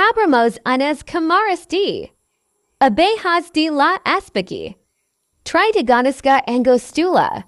Habramos anes kamaris D. Abejas de la aspiki. Tritigonisca angostula.